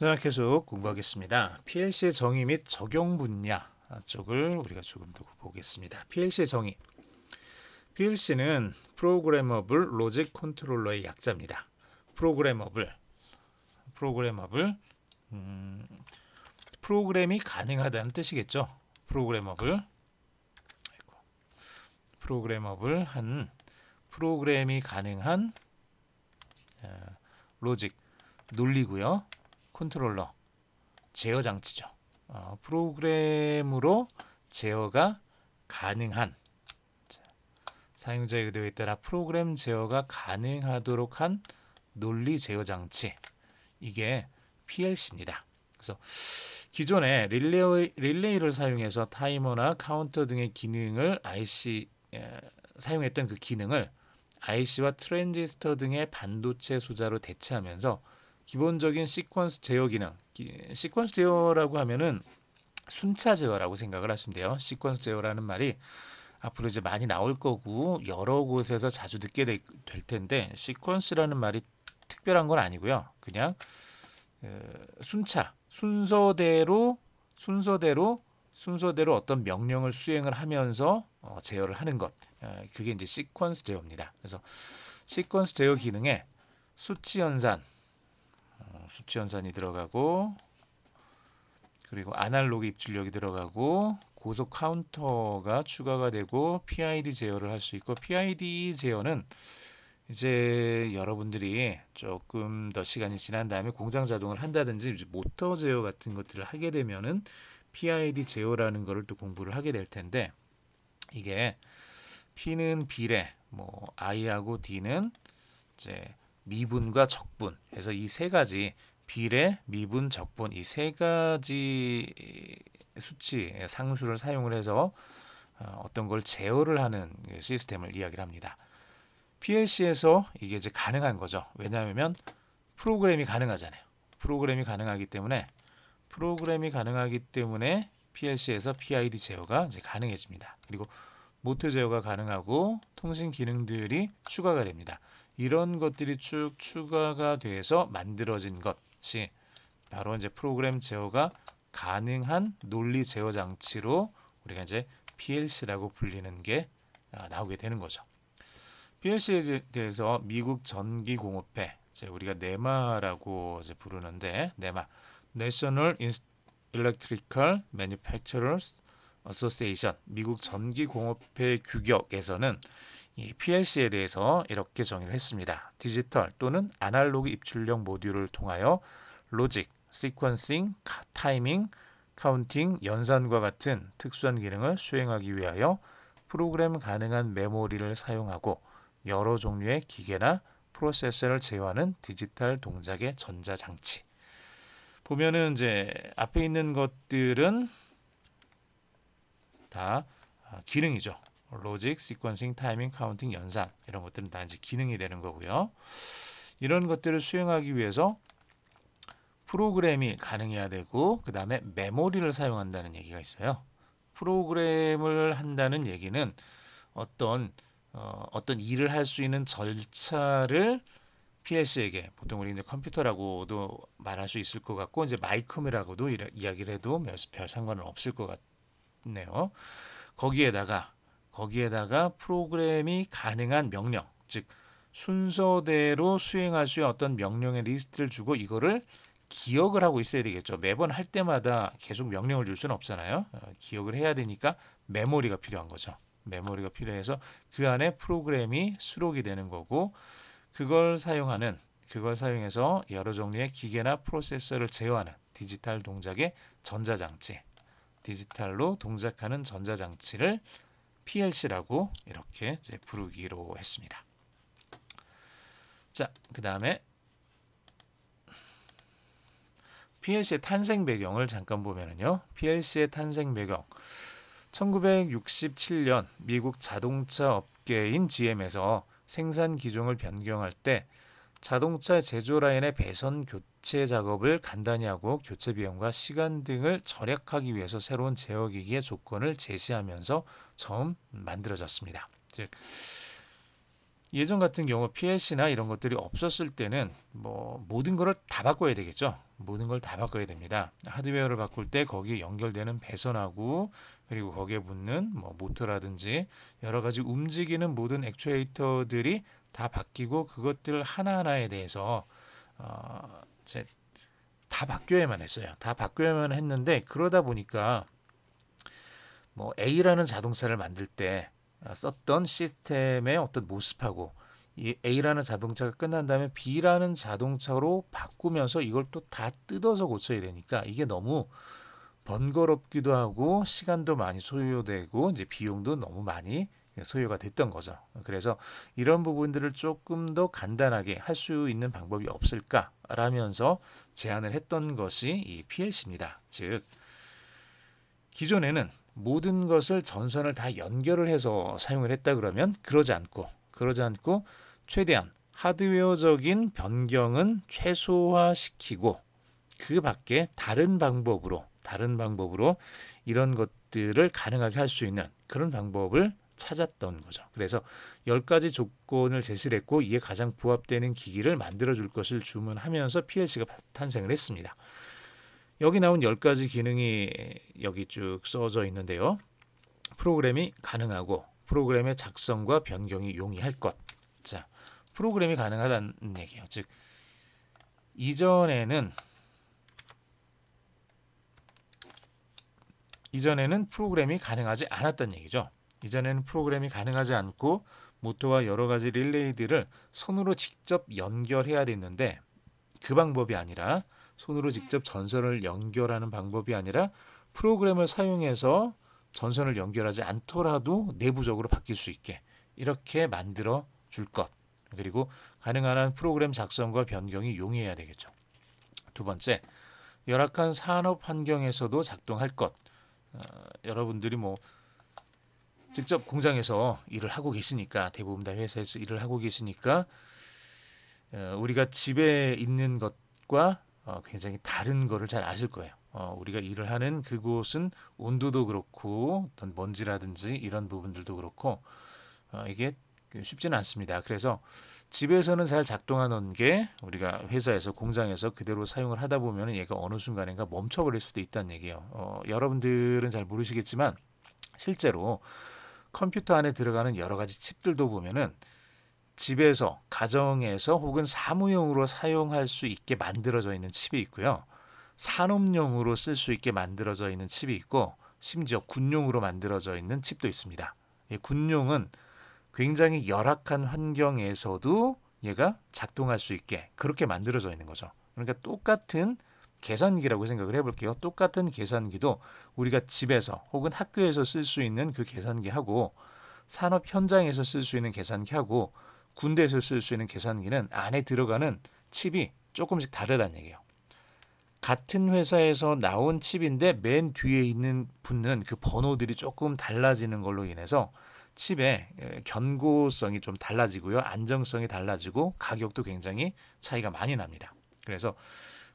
자, 계속 공부하겠습니다. PLC의 정의 및 적용 분야 쪽을 우리가 조금 더 보겠습니다. PLC의 정의. PLC는 프로그래머블 로직 컨트롤러의 약자입니다. 프로그래머블. 프로그래머블. 음, 프로그램이 가능하다는 뜻이겠죠. 프로그래머블. 프로그래머블 한 프로그램이 가능한 어, 로직 논리고요. 컨트롤러 제어 장치죠. 어, 프로그램으로 제어가 가능한 자, 사용자의 의도에 따라 프로그램 제어가 가능하도록 한 논리 제어 장치 이게 PLC입니다. 그래서 기존에 릴레이, 릴레이를 사용해서 타이머나 카운터 등의 기능을 IC 에, 사용했던 그 기능을 IC와 트랜지스터 등의 반도체 소자로 대체하면서 기본적인 시퀀스 제어 기능 시퀀스 제어라고 하면은 순차 제어라고 생각을 하시면 돼요. 시퀀스 제어라는 말이 앞으로 이제 많이 나올 거고 여러 곳에서 자주 듣게 되, 될 텐데 시퀀스라는 말이 특별한 건 아니고요. 그냥 순차 순서대로 순서대로 순서대로 어떤 명령을 수행을 하면서 어, 제어를 하는 것 그게 이제 시퀀스 제어입니다. 그래서 시퀀스 제어 기능에 수치 연산 수치 연산이 들어가고 그리고 아날로그 입출력이 들어가고 고속 카운터가 추가가 되고 PID 제어를 할 수 있고 PID 제어는 이제 여러분들이 조금 더 시간이 지난 다음에 공장 자동을 한다든지 모터 제어 같은 것들을 하게 되면은 PID 제어라는 것을 또 공부를 하게 될 텐데 이게 P는 비례, 뭐 I하고 D는 이제 미분과 적분. 그래서 이 세 가지 비례, 미분, 적분 이 세 가지 수치 예, 상수를 사용을 해서 어, 어떤 걸 제어를 하는 시스템을 이야기를 합니다. PLC에서 이게 이제 가능한 거죠. 왜냐하면 프로그램이 가능하잖아요. 프로그램이 가능하기 때문에 프로그램이 가능하기 때문에 PLC에서 PID 제어가 이제 가능해집니다. 그리고 모트 제어가 가능하고 통신 기능들이 추가가 됩니다. 이런 것들이 쭉 추가가 돼서 만들어진 것이 바로 이제 프로그램 제어가 가능한 논리 제어 장치로 우리가 이제 PLC라고 불리는 게 아, 나오게 되는 거죠. PLC에 대해서 미국 전기공업회 우리가 네마라고 이제 부르는데 네마 National Electrical Manufacturers Association 미국 전기공업회 규격에서는 이 PLC에 대해서 이렇게 정의를 했습니다. 디지털 또는 아날로그 입출력 모듈을 통하여 로직, 시퀀싱, 타이밍, 카운팅, 연산과 같은 특수한 기능을 수행하기 위하여 프로그램 가능한 메모리를 사용하고 여러 종류의 기계나 프로세서를 제어하는 디지털 동작의 전자장치. 보면은 이제 앞에 있는 것들은 다 아, 기능이죠. 로직, 시퀀싱, 타이밍, 카운팅, 연산 이런 것들은 단지 기능이 되는 거고요. 이런 것들을 수행하기 위해서 프로그램이 가능해야 되고 그 다음에 메모리를 사용한다는 얘기가 있어요. 프로그램을 한다는 얘기는 어떤 어, 어떤 일을 할 수 있는 절차를 PS에게 보통 우리 이제 컴퓨터라고도 말할 수 있을 것 같고 이제 마이컴이라고도 이야기를 해도 별 상관은 없을 것 같네요. 거기에다가 거기에다가 프로그램이 가능한 명령, 즉 순서대로 수행할 수 있는 어떤 명령의 리스트를 주고 이거를 기억을 하고 있어야 되겠죠. 매번 할 때마다 계속 명령을 줄 수는 없잖아요. 어, 기억을 해야 되니까 메모리가 필요한 거죠. 메모리가 필요해서 그 안에 프로그램이 수록이 되는 거고 그걸 사용하는 그걸 사용해서 여러 종류의 기계나 프로세서를 제어하는 디지털 동작의 전자장치 디지털로 동작하는 전자장치를 PLC라고 이렇게 부르기로 했습니다. 자, 그 다음에 PLC의 탄생 배경을 잠깐 보면요 PLC의 탄생 배경. 1967년 미국 자동차 업계인 GM에서 생산 기종을 변경할 때 자동차 제조 라인의 배선 교체 작업을 간단히 하고 교체 비용과 시간 등을 절약하기 위해서 새로운 제어 기기의 조건을 제시하면서 처음 만들어졌습니다. 즉 예전 같은 경우 PLC나 이런 것들이 없었을 때는 뭐 모든 것을 다 바꿔야 되겠죠. 모든 걸 다 바꿔야 됩니다. 하드웨어를 바꿀 때 거기에 연결되는 배선하고 그리고 거기에 붙는 뭐 모터라든지 여러 가지 움직이는 모든 액추에이터들이 다 바뀌고 그것들 하나하나에 대해서 어, 제 다 바뀌어야만 했어요. 다 바뀌어야만 했는데 그러다 보니까 뭐 A라는 자동차를 만들 때 어, 썼던 시스템의 어떤 모습하고 이 A라는 자동차가 끝난 다음에 B라는 자동차로 바꾸면서 이걸 또 다 뜯어서 고쳐야 되니까 이게 너무 번거롭기도 하고 시간도 많이 소요되고 이제 비용도 너무 많이 예, 소요가 됐던 거죠. 그래서 이런 부분들을 조금 더 간단하게 할 수 있는 방법이 없을까라면서 제안을 했던 것이 이 PLC입니다. 즉 기존에는 모든 것을 전선을 다 연결을 해서 사용을 했다 그러면 그러지 않고 그러지 않고 최대한 하드웨어적인 변경은 최소화시키고 그 밖에 다른 방법으로 다른 방법으로 이런 것들을 가능하게 할 수 있는 그런 방법을 찾았던 거죠. 그래서 1 0가지 조건을 제시를 했고 이에 가장 부합되는 기기를 만들어 줄 것을 주문하면서 PLC가 탄생을 했습니다. 여기 나온 1 0가지 기능이 여기 쭉 써져 있는데요. 프로그램이 가능하고 프로그램의 작성과 변경이 용이할 것. 자, 프로그램이 가능하다는 얘기예요. 즉 이전에는 이전에는 프로그램이 가능하지 않았던 얘기죠. 이전에는 프로그램이 가능하지 않고 모터와 여러 가지 릴레이들을 손으로 직접 연결해야 됐는데 그 방법이 아니라 손으로 직접 전선을 연결하는 방법이 아니라 프로그램을 사용해서 전선을 연결하지 않더라도 내부적으로 바뀔 수 있게 이렇게 만들어 줄 것. 그리고 가능한 한 프로그램 작성과 변경이 용이해야 되겠죠. 두 번째, 열악한 산업 환경에서도 작동할 것. 어, 여러분들이 뭐 직접 공장에서 일을 하고 계시니까 대부분 다 회사에서 일을 하고 계시니까 어, 우리가 집에 있는 것과 어, 굉장히 다른 거를 잘 아실 거예요. 어, 우리가 일을 하는 그곳은 온도도 그렇고 어떤 먼지라든지 이런 부분들도 그렇고 어, 이게 쉽지는 않습니다. 그래서 집에서는 잘 작동하는 게 우리가 회사에서 공장에서 그대로 사용을 하다 보면 얘가 어느 순간인가 멈춰버릴 수도 있다는 얘기예요. 어, 여러분들은 잘 모르시겠지만 실제로 컴퓨터 안에 들어가는 여러 가지 칩들도 보면은 집에서 가정에서 혹은 사무용으로 사용할 수 있게 만들어져 있는 칩이 있고요. 산업용으로 쓸 수 있게 만들어져 있는 칩이 있고 심지어 군용으로 만들어져 있는 칩도 있습니다. 군용은 굉장히 열악한 환경에서도 얘가 작동할 수 있게 그렇게 만들어져 있는 거죠. 그러니까 똑같은 계산기라고 생각을 해볼게요. 똑같은 계산기도 우리가 집에서 혹은 학교에서 쓸 수 있는 그 계산기하고 산업 현장에서 쓸 수 있는 계산기하고 군대에서 쓸 수 있는 계산기는 안에 들어가는 칩이 조금씩 다르다는 얘기예요. 같은 회사에서 나온 칩인데 맨 뒤에 있는 붙는 그 번호들이 조금 달라지는 걸로 인해서 칩의 견고성이 좀 달라지고요. 안정성이 달라지고 가격도 굉장히 차이가 많이 납니다. 그래서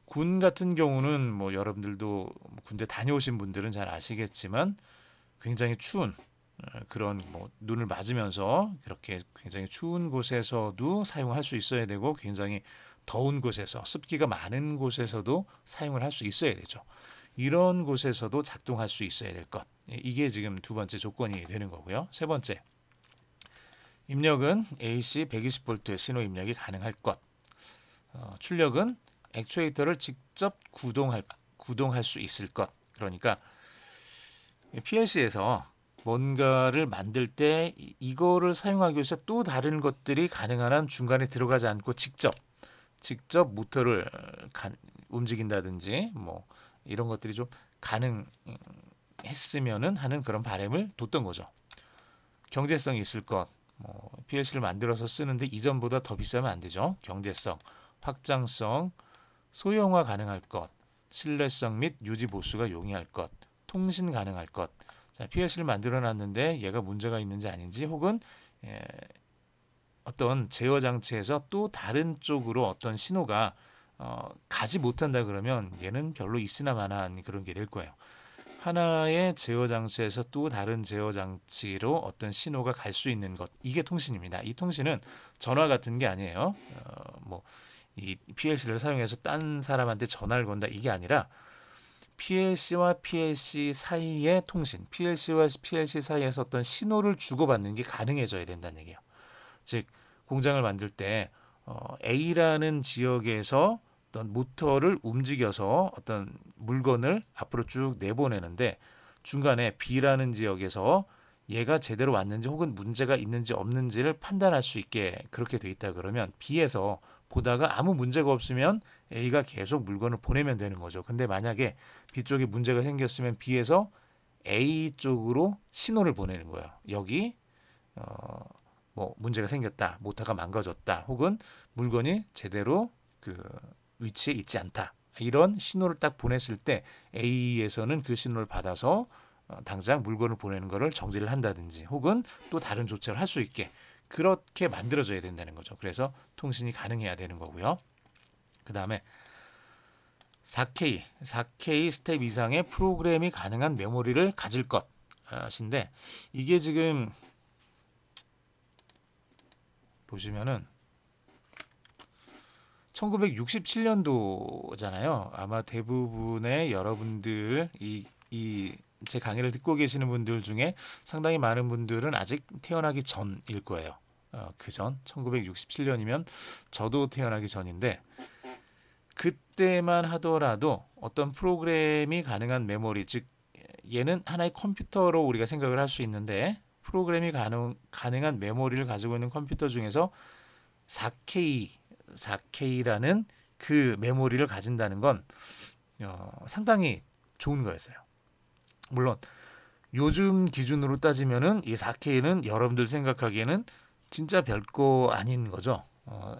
군 같은 경우는 뭐 여러분들도 군대 다녀오신 분들은 잘 아시겠지만 굉장히 추운 어, 그런 뭐 눈을 맞으면서 그렇게 굉장히 추운 곳에서도 사용할 수 있어야 되고 굉장히 더운 곳에서 습기가 많은 곳에서도 사용을 할 수 있어야 되죠. 이런 곳에서도 작동할 수 있어야 될 것. 이게 지금 두 번째 조건이 되는 거고요. 세 번째. 입력은 AC 120V 신호 입력이 가능할 것. 어, 출력은 액추에이터를 직접 구동할 구동할 수 있을 것. 그러니까 PLC에서 뭔가를 만들 때 이거를 사용하기 위해서 또 다른 것들이 가능한 한 중간에 들어가지 않고 직접 직접 모터를 어, 움직인다든지 뭐 이런 것들이 좀 가능했으면은 하는 그런 바램을 뒀던 거죠. 경제성이 있을 것. 뭐 PLC를 만들어서 쓰는데 이전보다 더 비싸면 안 되죠. 경제성, 확장성, 소형화 가능할 것, 신뢰성 및 유지 보수가 용이할 것, 통신 가능할 것. 자, PLC를 만들어 놨는데 얘가 문제가 있는지 아닌지 혹은 예, 어떤 제어 장치에서 또 다른 쪽으로 어떤 신호가 어, 가지 못한다 그러면 얘는 별로 있으나 마나한 그런 게 될 거예요. 하나의 제어 장치에서 또 다른 제어 장치로 어떤 신호가 갈 수 있는 것 이게 통신입니다. 이 통신은 전화 같은 게 아니에요. 어, 뭐이 PLC를 사용해서 딴 사람한테 전화를 건다 이게 아니라 PLC와 PLC 사이의 통신, PLC와 PLC 사이에서 어떤 신호를 주고받는 게 가능해져야 된다는 얘기예요. 즉 공장을 만들 때 어, A라는 지역에서 어떤 모터를 움직여서 어떤 물건을 앞으로 쭉 내보내는데 중간에 B라는 지역에서 얘가 제대로 왔는지 혹은 문제가 있는지 없는지를 판단할 수 있게 그렇게 돼 있다 그러면 B에서 보다가 아무 문제가 없으면 A가 계속 물건을 보내면 되는 거죠. 근데 만약에 B 쪽에 문제가 생겼으면 B에서 A 쪽으로 신호를 보내는 거예요. 여기 어, 뭐 문제가 생겼다, 모터가 망가졌다, 혹은 물건이 제대로 그 위치에 있지 않다 이런 신호를 딱 보냈을 때 A에서는 그 신호를 받아서 어, 당장 물건을 보내는 것을 정지를 한다든지 혹은 또 다른 조치를 할 수 있게 그렇게 만들어져야 된다는 거죠. 그래서 통신이 가능해야 되는 거고요. 그 다음에 4K, 4K 스텝 이상의 프로그램이 가능한 메모리를 가질 것인데 이게 지금 보시면은 1967년도잖아요. 아마 대부분의 여러분들 이, 이제 강의를 듣고 계시는 분들 중에 상당히 많은 분들은 아직 태어나기 전일 거예요. 어, 그전 1967년이면 저도 태어나기 전인데 그때만 하더라도 어떤 프로그램이 가능한 메모리 즉 얘는 하나의 컴퓨터로 우리가 생각을 할 수 있는데 프로그램이 가능, 가능한 메모리를 가지고 있는 컴퓨터 중에서 4K 4K라는 그 메모리를 가진다는 건 어, 상당히 좋은 거였어요. 물론 요즘 기준으로 따지면은 이 4K는 여러분들 생각하기에는 진짜 별거 아닌 거죠. 어,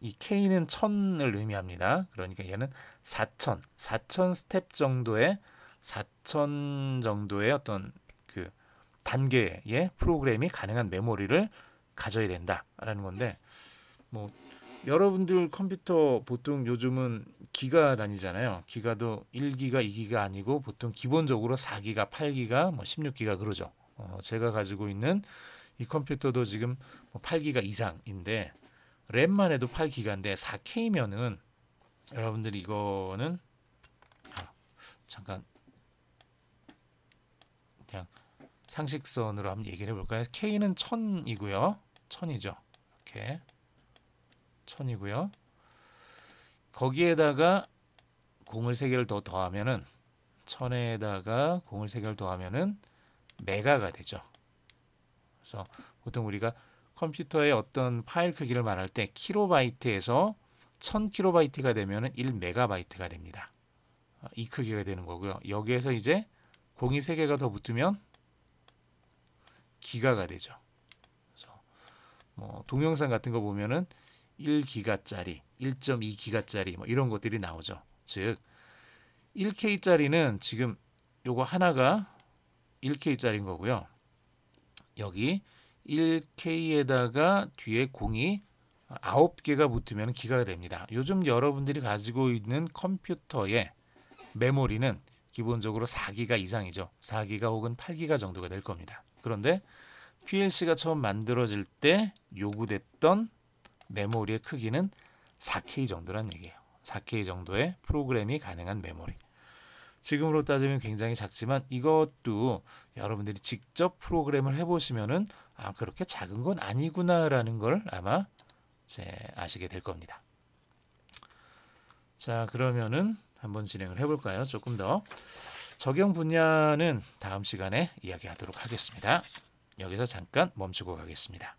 이 K는 천을 의미합니다. 그러니까 얘는 4천, 4천 스텝 정도의 4천 정도의 어떤 그 단계의 프로그램이 가능한 메모리를 가져야 된다라는 건데 뭐 여러분들 컴퓨터 보통 요즘은 기가 다니잖아요. 기가도 1기가, 2기가 아니고 보통 기본적으로 4기가, 8기가, 뭐 16기가 그러죠. 어, 제가 가지고 있는 이 컴퓨터도 지금 8기가 뭐 이상인데 램만 해도 8기가인데 4K면은 여러분들 이거는 아, 잠깐 그냥 상식선으로 한번 얘기를 해볼까요? K는 1000이고요. 1000이죠. 이렇게 천이고요. 거기에다가 공을 세 개를 더 더하면은 천에다가 공을 세 개를 더하면은 메가가 되죠. 그래서 보통 우리가 컴퓨터의 어떤 파일 크기를 말할 때 키로바이트에서 1000키로바이트가 되면은 1메가바이트가 됩니다. 아, 이 크기가 되는 거고요. 여기에서 이제 공이 세 개가 더 붙으면 기가가 되죠. 그래서 뭐 동영상 같은 거 보면은 1기가짜리, 1.2기가짜리 뭐 이런 것들이 나오죠. 즉 1K짜리는 지금 요거 하나가 1K짜리인 거고요. 여기 1K에다가 뒤에 공이 9개가 붙으면 기가가 됩니다. 요즘 여러분들이 가지고 있는 컴퓨터의 메모리는 기본적으로 4기가 이상이죠. 4기가 혹은 8기가 정도가 될 겁니다. 그런데 PLC가 처음 만들어질 때 요구됐던 메모리의 크기는 4K 정도란 얘기예요. 4K 정도의 프로그램이 가능한 메모리. 지금으로 따지면 굉장히 작지만 이것도 여러분들이 직접 프로그램을 해보시면은 아 그렇게 작은 건 아니구나라는 걸 아마 이제 아시게 될 겁니다. 자 그러면은 한번 진행을 해볼까요? 조금 더 적용 분야는 다음 시간에 이야기하도록 하겠습니다. 여기서 잠깐 멈추고 가겠습니다.